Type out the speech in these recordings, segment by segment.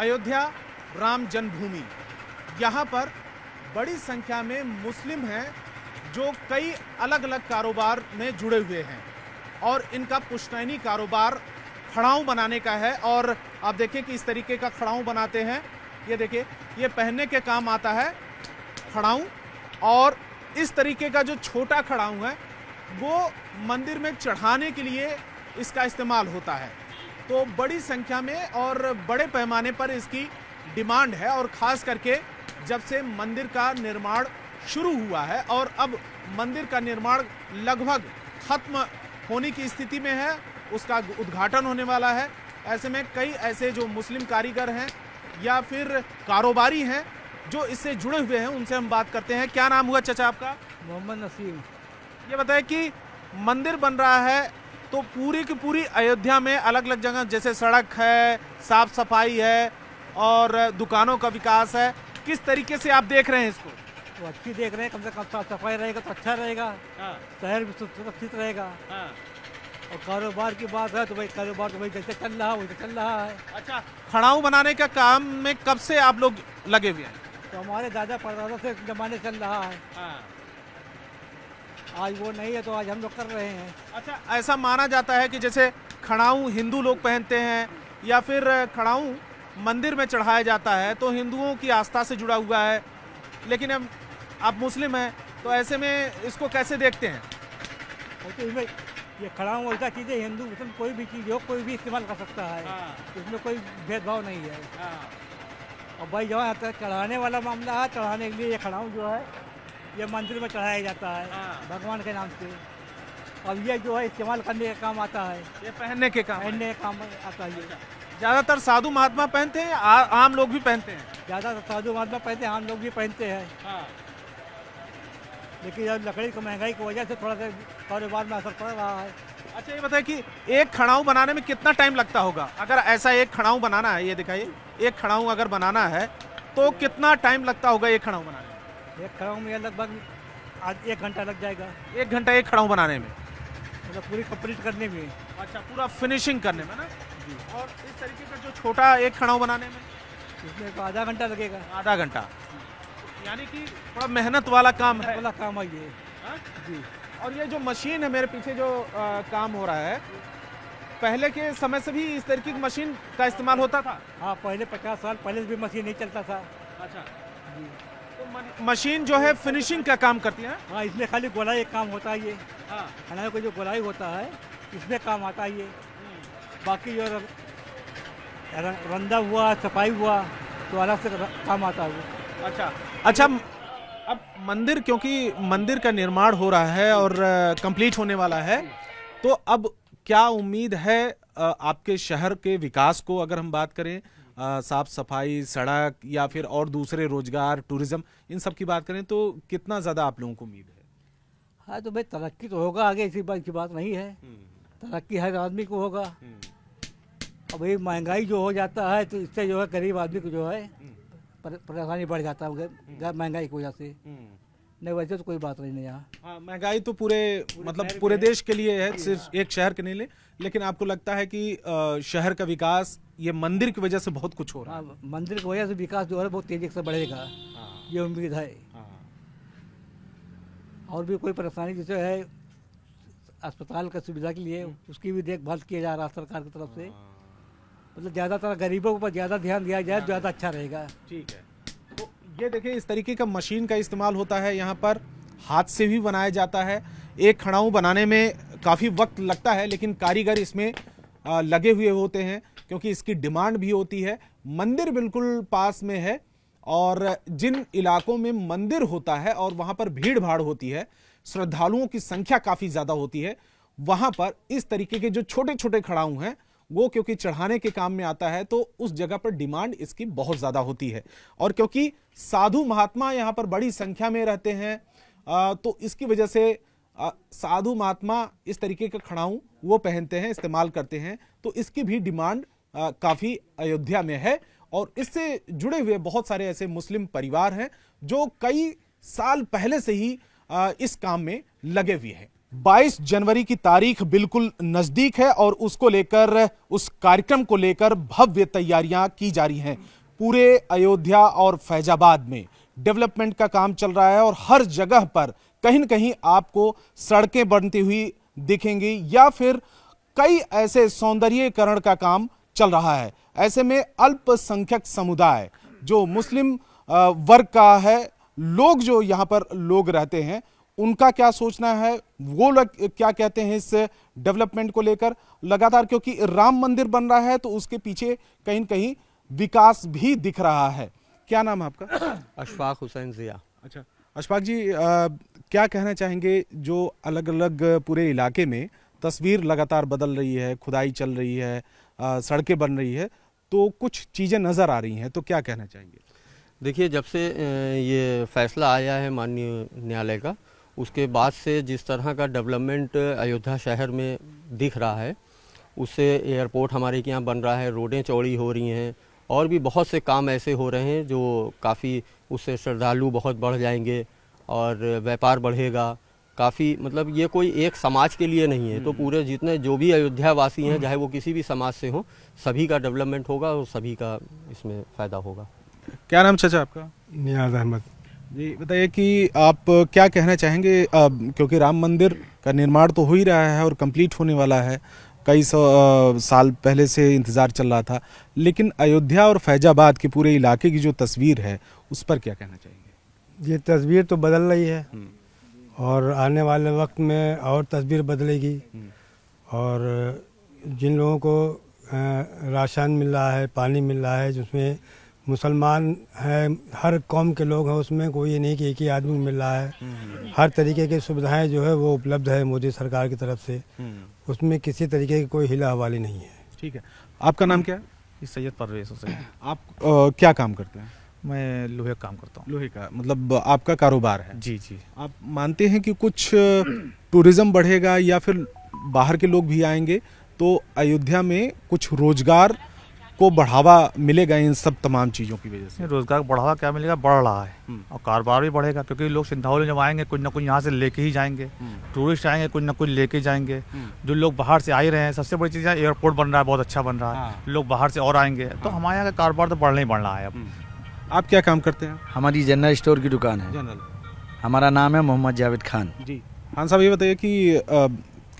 अयोध्या राम जन्मभूमि यहाँ पर बड़ी संख्या में मुस्लिम हैं जो कई अलग अलग कारोबार में जुड़े हुए हैं और इनका पुश्तैनी कारोबार खड़ाऊँ बनाने का है और आप देखें कि इस तरीके का खड़ाऊँ बनाते हैं ये देखिए ये पहनने के काम आता है खड़ाऊँ और इस तरीके का जो छोटा खड़ाऊँ है वो मंदिर में चढ़ाने के लिए इसका इस्तेमाल होता है तो बड़ी संख्या में और बड़े पैमाने पर इसकी डिमांड है और ख़ास करके जब से मंदिर का निर्माण शुरू हुआ है और अब मंदिर का निर्माण लगभग खत्म होने की स्थिति में है उसका उद्घाटन होने वाला है ऐसे में कई ऐसे जो मुस्लिम कारीगर हैं या फिर कारोबारी हैं जो इससे जुड़े हुए हैं उनसे हम बात करते हैं क्या नाम हुआ चचा आपका मोहम्मद नसीम ये बताए कि मंदिर बन रहा है तो पूरी की पूरी अयोध्या में अलग अलग जगह जैसे सड़क है साफ सफाई है और दुकानों का विकास है किस तरीके से आप देख रहे हैं इसको तो अच्छी देख रहे हैं कम से कम साफ सफाई रहेगा तो अच्छा रहेगा हाँ। शहर भी सुरक्षित रहेगा हाँ। और कारोबार की बात है तो भाई कारोबार तो भाई जैसे चल रहा है वैसे चल रहा है अच्छा खड़ाऊ बनाने का काम में कब से आप लोग लगे हुए हैं तो हमारे दादा परदादा से जमाने चल रहा है हाँ। आज वो नहीं है तो आज हम लोग कर रहे हैं अच्छा ऐसा माना जाता है कि जैसे खड़ाऊ हिंदू लोग पहनते हैं या फिर खड़ाऊ मंदिर में चढ़ाया जाता है तो हिंदुओं की आस्था से जुड़ा हुआ है लेकिन अब आप मुस्लिम हैं तो ऐसे में इसको कैसे देखते हैं तो इसमें ये खड़ाऊ ऐसा चीज़ें हिंदू मुस्लिम कोई भी चीज़ हो कोई भी इस्तेमाल कर सकता है हाँ। इसमें कोई भेदभाव नहीं है हाँ। और भाई जो तो है चढ़ाने वाला मामला है चढ़ाने के लिए ये खड़ाऊ जो है ये मंदिर में चढ़ाया जाता है हाँ। भगवान के नाम से और ये जो है इस्तेमाल करने का काम आता है ये पहनने के काम पहनने का काम आता है अच्छा। ज़्यादातर साधु महात्मा पहनते हैं आ, आम लोग भी पहनते हैं ज़्यादातर साधु महात्मा पहनते हैं आम लोग भी पहनते हैं हाँ। लेकिन जब लकड़ी की महंगाई की वजह से थोड़ा सा कारोबार में असर पड़ रहा है अच्छा ये बताए कि एक खड़ाऊ बनाने में कितना टाइम लगता होगा अगर ऐसा एक खड़ाऊ बनाना है ये दिखाइए एक खड़ाऊ अगर बनाना है तो कितना टाइम लगता होगा एक खड़ाऊ बनाने एक खड़ाऊ में लगभग आज एक घंटा लग जाएगा एक घंटा एक खड़ाऊ बनाने में मतलब पूरी कंप्लीट करने में अच्छा पूरा फिनिशिंग करने में ना जी और इस तरीके का जो छोटा एक खड़ाऊ बनाने में इसमें आधा घंटा लगेगा आधा घंटा यानी कि थोड़ा मेहनत वाला काम है वाला काम है ये हाँ? जी और ये जो मशीन है मेरे पीछे जो आ, काम हो रहा है पहले के समय से भी इस तरीके की मशीन का इस्तेमाल होता था हाँ पहले पचास साल पहले से भी मशीन नहीं चलता था अच्छा जी तो मशीन जो है फिनिशिंग का काम करती है हाँ इसमें खाली गोलाई काम होता है ये हाँ हमारे को जो गोलाई होता है इसमें काम आता है ये हम्म। बाकी जो रंदा हुआ सफाई हुआ तो अलग से काम आता है अच्छा अच्छा अब मंदिर क्योंकि मंदिर का निर्माण हो रहा है और कंप्लीट होने वाला है तो अब क्या उम्मीद है आपके शहर के विकास को अगर हम बात करें साफ सफाई सड़क या फिर और दूसरे रोजगार टूरिज्म इन सब की बात करें तो कितना ज़्यादा आप लोगों को उम्मीद है हाँ तो भाई तरक्की तो होगा आगे इसी बात की बात नहीं है हम्म। तरक्की हर आदमी को होगा हम्म। अब ये महंगाई जो हो जाता है तो इससे जो है गरीब आदमी को जो है हम्म। परेशानी बढ़ जाता है महंगाई की वजह से नहीं वैसे तो कोई बात नहीं यहाँ हाँ, महंगाई तो पूरे मतलब पूरे देश के लिए है हाँ। सिर्फ एक शहर के नहीं लेकिन आपको लगता है की शहर का विकास ये मंदिर की वजह से बहुत कुछ हो रहा है हाँ, मंदिर की वजह से विकास जो है बहुत तेजी से बढ़ेगा ये उम्मीद है और भी कोई परेशानी जैसे है अस्पताल का सुविधा के लिए हम्म। उसकी भी देखभाल किया जा रहा है सरकार की तरफ से मतलब ज़्यादातर गरीबों पर ज़्यादा ध्यान दिया जाए ज़्यादा अच्छा रहेगा ठीक है ये देखिए इस तरीके का मशीन का इस्तेमाल होता है यहाँ पर हाथ से भी बनाया जाता है एक खड़ाऊ बनाने में काफ़ी वक्त लगता है लेकिन कारीगर इसमें लगे हुए होते हैं क्योंकि इसकी डिमांड भी होती है मंदिर बिल्कुल पास में है और जिन इलाकों में मंदिर होता है और वहाँ पर भीड़ भाड़ होती है श्रद्धालुओं की संख्या काफ़ी ज़्यादा होती है वहाँ पर इस तरीके के जो छोटे छोटे खड़ाऊ हैं वो क्योंकि चढ़ाने के काम में आता है तो उस जगह पर डिमांड इसकी बहुत ज्यादा होती है और क्योंकि साधु महात्मा यहाँ पर बड़ी संख्या में रहते हैं तो इसकी वजह से साधु महात्मा इस तरीके का खड़ाऊ वो पहनते हैं इस्तेमाल करते हैं तो इसकी भी डिमांड काफ़ी अयोध्या में है और इससे जुड़े हुए बहुत सारे ऐसे मुस्लिम परिवार हैं जो कई साल पहले से ही इस काम में लगे हुए हैं 22 जनवरी की तारीख बिल्कुल नजदीक है और उसको लेकर उस कार्यक्रम को लेकर भव्य तैयारियां की जा रही हैं पूरे अयोध्या और फैजाबाद में डेवलपमेंट का काम चल रहा है और हर जगह पर कहीं ना कहीं आपको सड़कें बनती हुई दिखेंगी या फिर कई ऐसे सौंदर्यकरण का काम चल रहा है ऐसे में अल्पसंख्यक समुदाय जो मुस्लिम वर्ग का है लोग जो यहाँ पर लोग रहते हैं उनका क्या सोचना है वो लग, क्या कहते हैं इस डेवलपमेंट को लेकर लगातार क्योंकि राम मंदिर बन रहा है तो उसके पीछे कहीं कहीं विकास भी दिख रहा है क्या नाम है आपका अशफाक हुसैन जिया अच्छा अशफाक जी आ, क्या कहना चाहेंगे जो अलग अलग पूरे इलाके में तस्वीर लगातार बदल रही है खुदाई चल रही है सड़कें बन रही है तो कुछ चीज़ें नज़र आ रही हैं तो क्या कहना चाहेंगे देखिए जब से ये फैसला आया है माननीय न्यायालय का उसके बाद से जिस तरह का डेवलपमेंट अयोध्या शहर में दिख रहा है उससे एयरपोर्ट हमारे यहाँ बन रहा है रोडें चौड़ी हो रही हैं और भी बहुत से काम ऐसे हो रहे हैं जो काफ़ी उससे श्रद्धालु बहुत बढ़ जाएंगे और व्यापार बढ़ेगा काफ़ी मतलब ये कोई एक समाज के लिए नहीं है तो हम्म। पूरे जितने जो भी अयोध्या वासी हैं चाहे वो किसी भी समाज से हों सभी का डेवलपमेंट होगा और सभी का इसमें फ़ायदा होगा क्या नाम चाचा आपका नियाज अहमद जी बताइए कि आप क्या कहना चाहेंगे क्योंकि राम मंदिर का निर्माण तो हो ही रहा है और कंप्लीट होने वाला है कई सौ साल पहले से इंतज़ार चल रहा था लेकिन अयोध्या और फैजाबाद के पूरे इलाके की जो तस्वीर है उस पर क्या कहना चाहेंगे ये तस्वीर तो बदल रही है हम्म। और आने वाले वक्त में और तस्वीर बदलेगी हम्म। और जिन लोगों को राशन मिल रहा है पानी मिल रहा है जिसमें मुसलमान हैं हर कौम के लोग हैं उसमें कोई ये नहीं कि एक ही आदमी मिल रहा है हम्म। हर तरीके की सुविधाएं जो है वो उपलब्ध है मोदी सरकार की तरफ से हम्म। उसमें किसी तरीके की कोई हिला हवाली नहीं है ठीक है आपका नाम क्या है सैयद परवेज हुसैन आप आ, क्या काम करते हैं मैं लोहे का काम करता हूँ लोहे का मतलब आपका कारोबार है जी जी आप मानते हैं कि कुछ टूरिज्म बढ़ेगा या फिर बाहर के लोग भी आएंगे तो अयोध्या में कुछ रोजगार को बढ़ावा मिलेगा इन सब तमाम चीज़ों की वजह से रोज़गार बढ़ावा क्या मिलेगा बढ़ रहा है हम्म। और कारोबार भी बढ़ेगा क्योंकि लोग सिंधावली जब आएंगे कुछ ना कुछ यहाँ से लेके ही जाएंगे हम्म। टूरिस्ट आएंगे कुछ ना कुछ लेके जाएंगे हम्म। जो लोग बाहर से आ ही रहे हैं सबसे बड़ी चीज़ एयरपोर्ट बन रहा है बहुत अच्छा बन रहा है हाँ। लोग बाहर से और आएंगे तो हाँ। हमारे यहाँ का कारोबार तो बढ़ना ही बढ़ रहा है अब आप क्या काम करते हैं हमारी जनरल स्टोर की दुकान है जनरल हमारा नाम है मोहम्मद जावेद खान जी खान साहब ये बताइए कि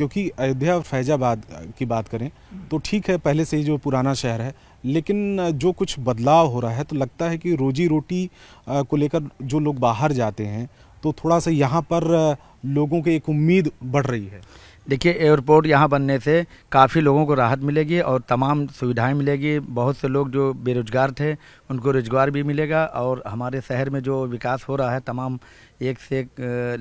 क्योंकि अयोध्या और फैजाबाद की बात करें तो ठीक है पहले से ही जो पुराना शहर है लेकिन जो कुछ बदलाव हो रहा है तो लगता है कि रोजी रोटी को लेकर जो लोग बाहर जाते हैं तो थोड़ा सा यहाँ पर लोगों की एक उम्मीद बढ़ रही है देखिए एयरपोर्ट यहाँ बनने से काफ़ी लोगों को राहत मिलेगी और तमाम सुविधाएं मिलेगी बहुत से लोग जो बेरोज़गार थे उनको रोज़गार भी मिलेगा और हमारे शहर में जो विकास हो रहा है तमाम एक से एक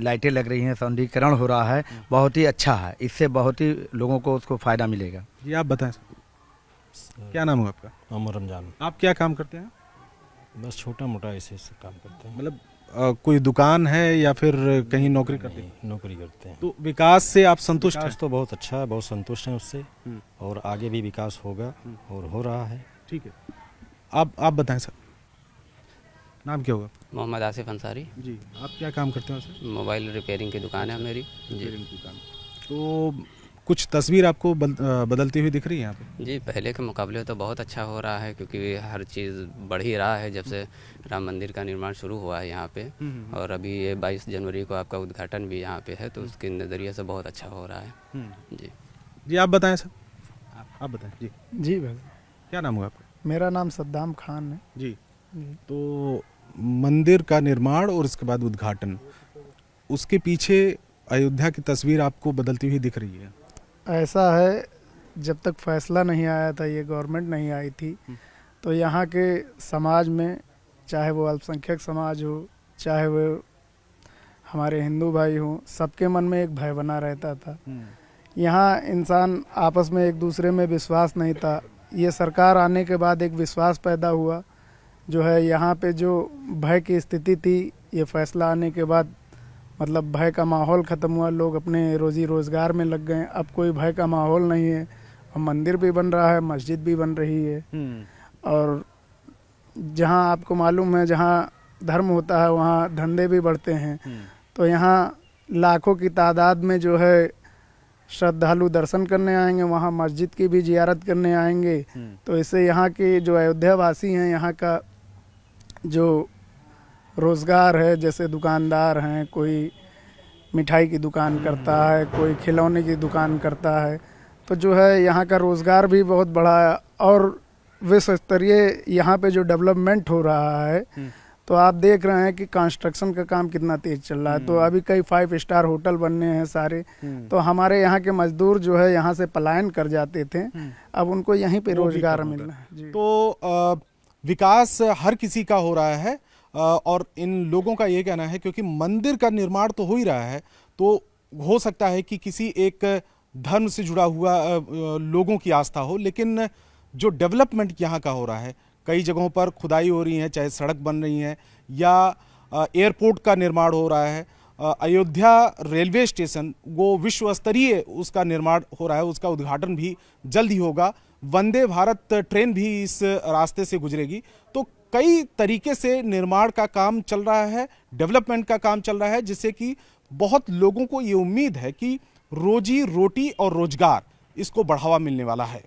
लाइटें लग रही हैं सौंदीकरण हो रहा है हाँ। बहुत ही अच्छा है इससे बहुत ही लोगों को उसको फ़ायदा मिलेगा जी आप बताएं क्या नाम है आपका अमर रमजान आप क्या काम करते हैं बस छोटा मोटा ऐसे काम करते हैं मतलब कोई दुकान है या फिर कहीं नौकरी करते हैं नौकरी करते हैं तो विकास से आप संतुष्ट हैं तो बहुत अच्छा है बहुत संतुष्ट हैं उससे हम्म। और आगे भी विकास होगा हम्म। और हो रहा है ठीक है आप आप बताएं सर नाम क्या होगा मोहम्मद आसिफ अंसारी जी आप क्या काम करते हो सर मोबाइल रिपेयरिंग की दुकान है मेरी जी दुकान तो कुछ तस्वीर आपको बदलती हुई दिख रही है यहाँ पे जी पहले के मुकाबले तो बहुत अच्छा हो रहा है क्योंकि हर चीज़ बढ़ ही रहा है जब से राम मंदिर का निर्माण शुरू हुआ है यहाँ पे हम्म, हम्म, हम्म। और अभी ये 22 जनवरी को आपका उद्घाटन भी यहाँ पे है तो उसके नज़रिए से बहुत अच्छा हो रहा है जी जी आप बताएं सर आप बताएं जी जी भाई क्या नाम हुआ आपका मेरा नाम सद्दाम खान है जी तो मंदिर का निर्माण और उसके बाद उद्घाटन उसके पीछे अयोध्या की तस्वीर आपको बदलती हुई दिख रही है ऐसा है जब तक फैसला नहीं आया था ये गवर्नमेंट नहीं आई थी हम्म। तो यहाँ के समाज में चाहे वो अल्पसंख्यक समाज हो चाहे वो हमारे हिंदू भाई हों सबके मन में एक भय बना रहता था हम्म। यहाँ इंसान आपस में एक दूसरे में विश्वास नहीं था ये सरकार आने के बाद एक विश्वास पैदा हुआ जो है यहाँ पे जो भय की स्थिति थी ये फैसला आने के बाद मतलब भय का माहौल ख़त्म हुआ लोग अपने रोज़ी रोज़गार में लग गए अब कोई भय का माहौल नहीं है और मंदिर भी बन रहा है मस्जिद भी बन रही है हम्म। और जहाँ आपको मालूम है जहाँ धर्म होता है वहाँ धंधे भी बढ़ते हैं हम्म। तो यहाँ लाखों की तादाद में जो है श्रद्धालु दर्शन करने आएंगे वहाँ मस्जिद की भी जियारत करने आएंगे हम्म। तो इससे यहाँ के जो अयोध्या वासी हैं यहाँ का जो रोज़गार है जैसे दुकानदार हैं कोई मिठाई की दुकान हम्म। करता है कोई खिलौने की दुकान करता है तो जो है यहाँ का रोज़गार भी बहुत बड़ा है और विश्व स्तरीय यहाँ पे जो डेवलपमेंट हो रहा है हम्म। तो आप देख रहे हैं कि कंस्ट्रक्शन का काम कितना तेज चल रहा है तो हम्म। अभी कई फाइव स्टार होटल बनने हैं सारे तो हमारे यहाँ के मजदूर जो है यहाँ से पलायन कर जाते थे अब उनको यहीं पे रोजगार मिल रहा है तो आ, विकास हर किसी का हो रहा है और इन लोगों का ये कहना है क्योंकि मंदिर का निर्माण तो हो ही रहा है तो हो सकता है कि किसी एक धर्म से जुड़ा हुआ लोगों की आस्था हो लेकिन जो डेवलपमेंट यहाँ का हो रहा है कई जगहों पर खुदाई हो रही है चाहे सड़क बन रही है या एयरपोर्ट का निर्माण हो रहा है अयोध्या रेलवे स्टेशन वो विश्व स्तरीय उसका निर्माण हो रहा है उसका उद्घाटन भी जल्द ही होगा वंदे भारत ट्रेन भी इस रास्ते से गुजरेगी तो कई तरीके से निर्माण का काम चल रहा है डेवलपमेंट का काम चल रहा है जिससे कि बहुत लोगों को ये उम्मीद है कि रोजी रोटी और रोजगार इसको बढ़ावा मिलने वाला है